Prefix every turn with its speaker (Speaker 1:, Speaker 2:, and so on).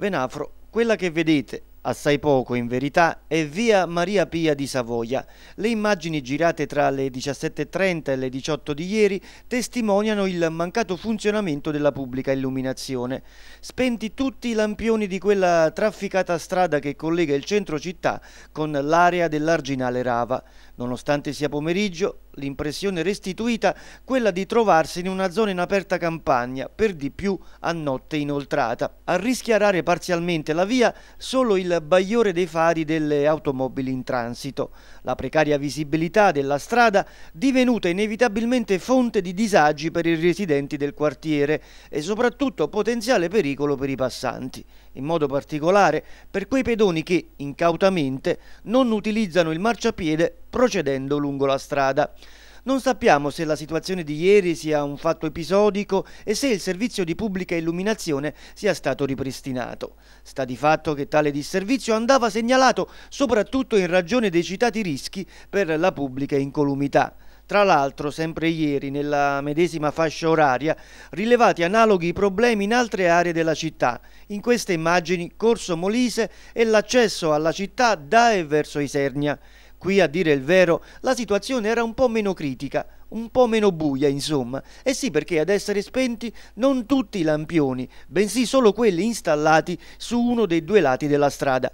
Speaker 1: Venafro, quella che vedete, assai poco in verità, è via Maria Pia di Savoia. Le immagini girate tra le 17.30 e le 18 di ieri testimoniano il mancato funzionamento della pubblica illuminazione. Spenti tutti i lampioni di quella trafficata strada che collega il centro città con l'area dell'Arginale Rava. Nonostante sia pomeriggio, l'impressione restituita quella di trovarsi in una zona in aperta campagna, per di più a notte inoltrata. A rischiarare parzialmente la via solo il bagliore dei fari delle automobili in transito. La precaria visibilità della strada divenuta inevitabilmente fonte di disagi per i residenti del quartiere e soprattutto potenziale pericolo per i passanti, in modo particolare per quei pedoni che, incautamente, non utilizzano il marciapiede procedendo lungo la strada. Non sappiamo se la situazione di ieri sia un fatto episodico e se il servizio di pubblica illuminazione sia stato ripristinato. Sta di fatto che tale disservizio andava segnalato soprattutto in ragione dei citati rischi per la pubblica incolumità. Tra l'altro, sempre ieri, nella medesima fascia oraria, rilevati analoghi problemi in altre aree della città. In queste immagini Corso Molise e l'accesso alla città da e verso Isernia. Qui, a dire il vero, la situazione era un po' meno critica, un po' meno buia, insomma. E eh sì, perché ad essere spenti non tutti i lampioni, bensì solo quelli installati su uno dei due lati della strada.